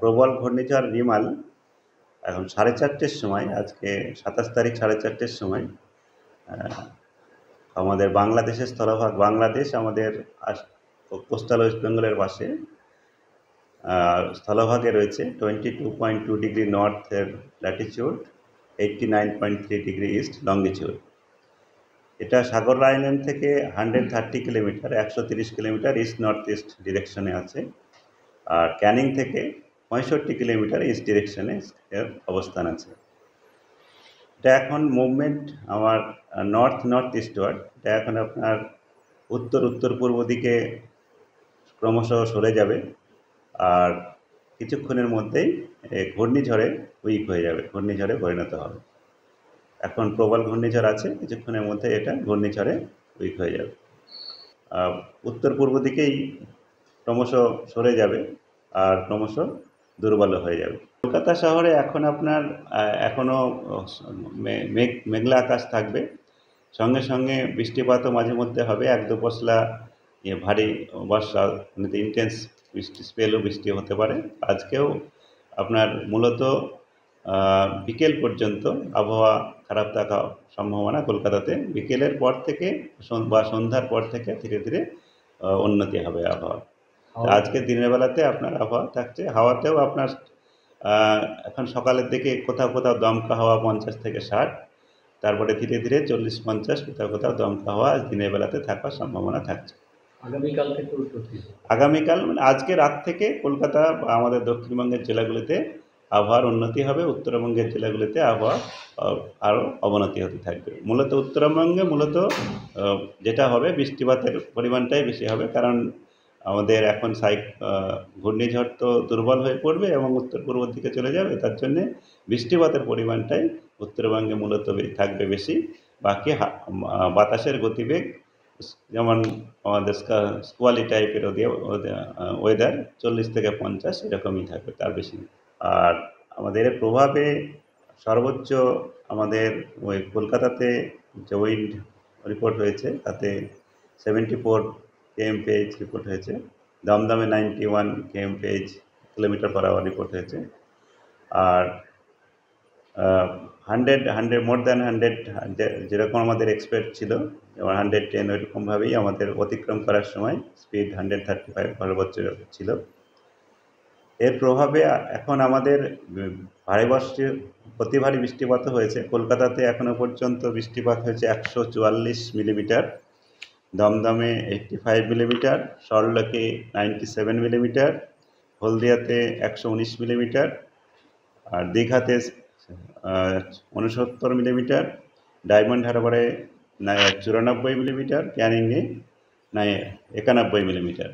প্রবল ঘূর্ণিঝড় রিমাল এখন সাড়ে চারটের সময় আজকে সাতাশ তারিখ সাড়ে চারটের সময় আমাদের বাংলাদেশের স্থলভাগ বাংলাদেশ আমাদের কোস্টাল ওয়েস্ট বেঙ্গলের পাশে স্থলভাগে রয়েছে twenty two point two degree নর্থের latitude eighty nine point three degree east longitude এটা সাগর আইল্যান্ড থেকে হান্ড্রেড থার্টি কিলোমিটার একশো তিরিশ কিলোমিটার ইস্ট নর্থ ইস্ট ডিরেকশনে আছে আর ক্যানিং থেকে পঁয়ষট্টি কিলোমিটার ইস্ট ডিরেকশনে এর অবস্থান আছে এটা এখন মুভমেন্ট আমার নর্থ নর্থ ইস্টওয়ার্ড এটা এখন আপনার উত্তর উত্তর পূর্ব দিকে ক্রমশ সরে যাবে আর কিছুক্ষণের মধ্যেই ঘূর্ণিঝড়ে উইক হয়ে যাবে ঘূর্ণিঝড়ে পরিণত হবে এখন প্রবল ঘূর্ণিঝড় আছে কিছুক্ষণের মধ্যে এটা ঘূর্ণিঝড়ে উইক হয়ে যাবে উত্তর পূর্ব দিকেই ক্রমশ সরে যাবে আর ক্রমশ দুর্বল হয়ে যাবে কলকাতা শহরে এখন আপনার এখনও মেঘ মেঘলা আকাশ থাকবে সঙ্গে সঙ্গে বৃষ্টিপাতও মাঝে মধ্যে হবে এক দু পশলা ভারী বর্ষা ইন্টেন্স বৃষ্টি স্পেলও বৃষ্টি হতে পারে আজকেও আপনার মূলত বিকেল পর্যন্ত আবহাওয়া খারাপ থাকা সম্ভাবনা কলকাতাতে বিকেলের পর থেকে বা সন্ধ্যার পর থেকে ধীরে ধীরে উন্নতি হবে আবহাওয়া আজকে দিনের বেলাতে আপনার আবহাওয়া থাকছে হাওয়াতেও আপনার এখন সকালের দিকে কোথাও কোথাও দমকা হাওয়া পঞ্চাশ থেকে ষাট তারপরে ধীরে ধীরে চল্লিশ পঞ্চাশ কোথাও কোথাও দমকা হাওয়া দিনের বেলাতে থাকার সম্ভাবনা থাকছে আগামীকাল থেকে আগামীকাল মানে আজকে রাত থেকে কলকাতা বা আমাদের দক্ষিণবঙ্গের জেলাগুলিতে আবহাওয়ার উন্নতি হবে উত্তরবঙ্গের জেলাগুলিতে আবহাওয়া আরও অবনতি হতে থাকবে মূলত উত্তরবঙ্গে মূলত যেটা হবে বৃষ্টিপাতের পরিমাণটাই বেশি হবে কারণ আমাদের এখন সাইক ঘূর্ণিঝড় তো দুর্বল হয়ে পড়বে এবং উত্তর পূর্ব দিকে চলে যাবে তার জন্যে বৃষ্টিপাতের পরিমাণটাই উত্তরবঙ্গে মূলত থাকবে বেশি বাকি বাতাসের গতিবেগ যেমন আমাদের স্কোয়ালি টাইপের ওয়েদার চল্লিশ থেকে পঞ্চাশ এরকমই থাকবে তার বেশি আর আমাদের প্রভাবে সর্বোচ্চ আমাদের ওই কলকাতাতে যে উইন্ড রিপোর্ট হয়েছে তাতে সেভেন্টি ফোর কেএম পেজ রিপোর্ট হয়েছে দমদমে নাইনটি ওয়ান কেএম পেজ কিলোমিটার পার আওয়ার রিপোর্ট হয়েছে আর hundred hundred more than hundred যেরকম আমাদের এক্সপেক্ট ছিল যেমন হান্ড্রেড টেন ওইরকমভাবেই আমাদের অতিক্রম করার সময় স্পিড হান্ড্রেড থার্টি ফাইভ সর্বোচ্চ ছিল এর প্রভাবে এখন আমাদের ভারী বর্ষে অতি ভারী বৃষ্টিপাত হয়েছে কলকাতাতে এখনও পর্যন্ত বৃষ্টিপাত হয়েছে একশো চুয়াল্লিশ মিলিমিটার দমদমে এইটটি ফাইভ মিলিমিটার সরলকে নাইনটি সেভেন মিলিমিটার হলদিয়াতে একশো উনিশ মিলিমিটার আর দীঘাতে উনসত্তর মিলিমিটার ডায়মন্ড হারবারে চুরানব্বই মিলিমিটার ক্যানিংয়ে একানব্বই মিলিমিটার